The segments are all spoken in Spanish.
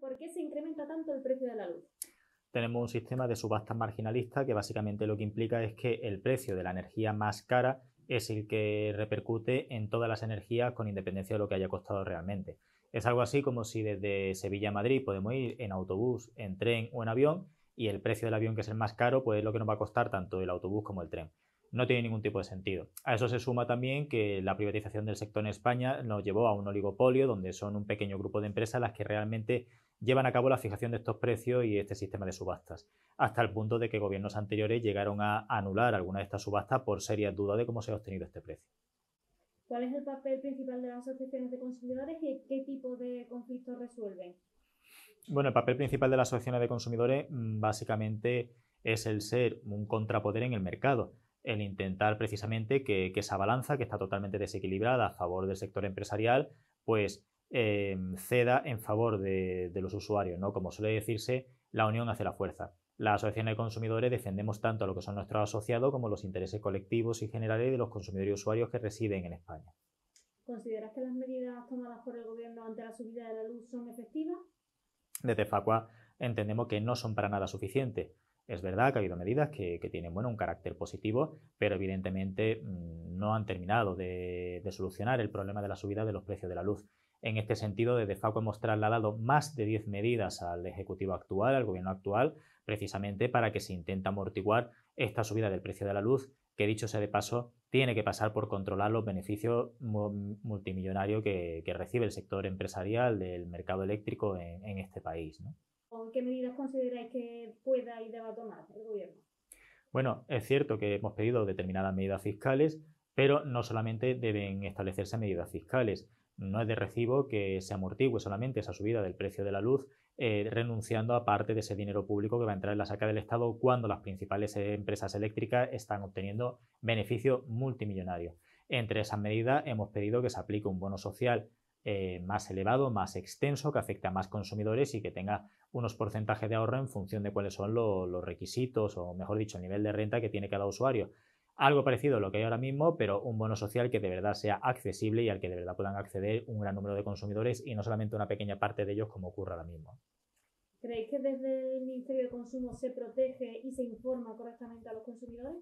¿Por qué se incrementa tanto el precio de la luz? Tenemos un sistema de subastas marginalista que básicamente lo que implica es que el precio de la energía más cara es el que repercute en todas las energías con independencia de lo que haya costado realmente. Es algo así como si desde Sevilla a Madrid podemos ir en autobús, en tren o en avión y el precio del avión que es el más caro pues es lo que nos va a costar tanto el autobús como el tren no tiene ningún tipo de sentido. A eso se suma también que la privatización del sector en España nos llevó a un oligopolio donde son un pequeño grupo de empresas las que realmente llevan a cabo la fijación de estos precios y este sistema de subastas, hasta el punto de que gobiernos anteriores llegaron a anular alguna de estas subastas por serias dudas de cómo se ha obtenido este precio. ¿Cuál es el papel principal de las asociaciones de consumidores y qué tipo de conflictos resuelven? Bueno, el papel principal de las asociaciones de consumidores mm, básicamente es el ser un contrapoder en el mercado el intentar precisamente que, esa balanza, que está totalmente desequilibrada a favor del sector empresarial, pues em, ceda en favor de, los usuarios, ¿no? Como suele decirse, la unión hace la fuerza. La Asociación de Consumidores defendemos tanto a lo que son nuestros asociados como los intereses colectivos y generales de los consumidores y usuarios que residen en España. ¿Consideras que las medidas tomadas por el Gobierno ante la subida de la luz son efectivas? Desde Facua entendemos que no son para nada suficientes. Es verdad que ha habido medidas que, tienen bueno, un carácter positivo, pero evidentemente mm, no han terminado de, solucionar el problema de la subida de los precios de la luz. En este sentido, desde FACO hemos trasladado más de 10 medidas al Ejecutivo actual, al Gobierno actual, precisamente para que se intente amortiguar esta subida del precio de la luz, que dicho sea de paso, tiene que pasar por controlar los beneficios multimillonarios que, recibe el sector empresarial del mercado eléctrico en, este país qué medidas consideráis que pueda y deba tomar el gobierno? Bueno, es cierto que hemos pedido determinadas medidas fiscales, pero no solamente deben establecerse medidas fiscales. No es de recibo que se amortigüe solamente esa subida del precio de la luz eh, renunciando a parte de ese dinero público que va a entrar en la saca del Estado cuando las principales empresas eléctricas están obteniendo beneficios multimillonarios. Entre esas medidas hemos pedido que se aplique un bono social eh, más elevado, más extenso, que afecte a más consumidores y que tenga unos porcentajes de ahorro en función de cuáles son los requisitos o, mejor dicho, el nivel de renta que tiene cada usuario. Algo parecido a lo que hay ahora mismo, pero un bono social que de verdad sea accesible y al que de verdad puedan acceder un gran número de consumidores y no solamente una pequeña parte de ellos como ocurre ahora mismo. ¿Creéis que desde el Ministerio de Consumo se protege y se informa correctamente a los consumidores?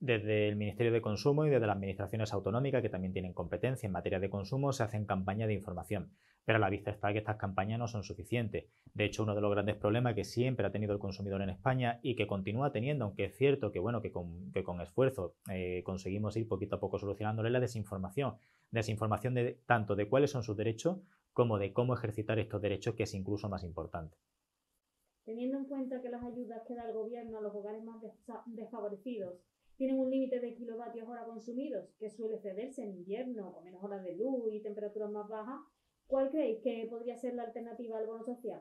Desde el Ministerio de Consumo y desde las administraciones autonómicas, que también tienen competencia en materia de consumo, se hacen campañas de información. Pero a la vista está que estas campañas no son suficientes. De hecho, uno de los grandes problemas que siempre ha tenido el consumidor en España y que continúa teniendo, aunque es cierto que, bueno, que, con, esfuerzo eh, conseguimos ir poquito a poco solucionándole, es la desinformación. Desinformación de, tanto de cuáles son sus derechos como de cómo ejercitar estos derechos, que es incluso más importante. Teniendo en cuenta que las ayudas que da el gobierno a los hogares más desfavorecidos tienen un límite de kilovatios hora consumidos, que suele cederse en invierno, con menos horas de luz y temperaturas más bajas. ¿Cuál creéis que podría ser la alternativa al bono social?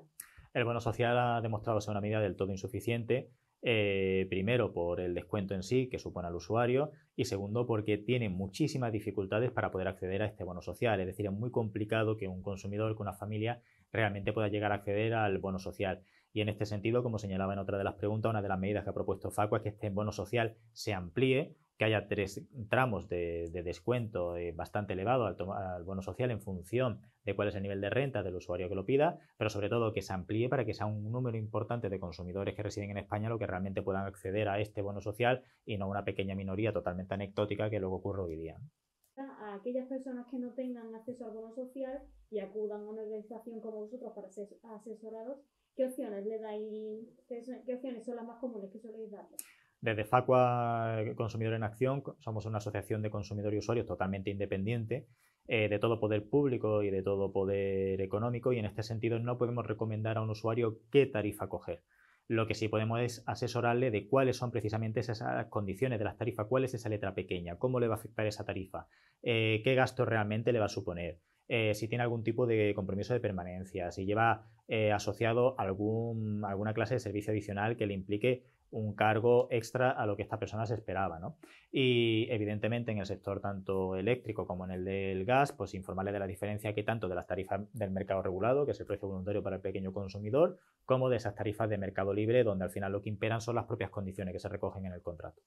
El bono social ha demostrado ser una medida del todo insuficiente. Eh, primero por el descuento en sí que supone al usuario y segundo porque tiene muchísimas dificultades para poder acceder a este bono social. Es decir, es muy complicado que un consumidor, con una familia realmente pueda llegar a acceder al bono social. Y en este sentido, como señalaba en otra de las preguntas, una de las medidas que ha propuesto Facua es que este bono social se amplíe, que haya tres tramos de, descuento eh, bastante elevado al, bono social en función de cuál es el nivel de renta del usuario que lo pida, pero sobre todo que se amplíe para que sea un número importante de consumidores que residen en España lo que realmente puedan acceder a este bono social y no una pequeña minoría totalmente anecdótica que luego ocurre hoy día aquellas personas que no tengan acceso al bono social y acudan a una organización como vosotros para ser asesorados, ¿qué opciones le son las más comunes que soléis darles? Desde Facua eh, Consumidor en Acción somos una asociación de consumidores y usuarios totalmente independiente eh, de todo poder público y de todo poder económico y en este sentido no podemos recomendar a un usuario qué tarifa coger. Lo que sí podemos es asesorarle de cuáles son precisamente esas condiciones de las tarifas, cuál es esa letra pequeña, cómo le va a afectar esa tarifa, eh, qué gasto realmente le va a suponer, eh, si tiene algún tipo de compromiso de permanencia, si lleva eh, asociado alguna clase de servicio adicional que le implique un cargo extra a lo que esta persona se esperaba. Y evidentemente en el sector tanto eléctrico como en el del gas, pues informarle de la diferencia que tanto de las tarifas del mercado regulado, que es el precio voluntario para el pequeño consumidor, como de esas tarifas de mercado libre, donde al final lo que imperan son las propias condiciones que se recogen en el contrato.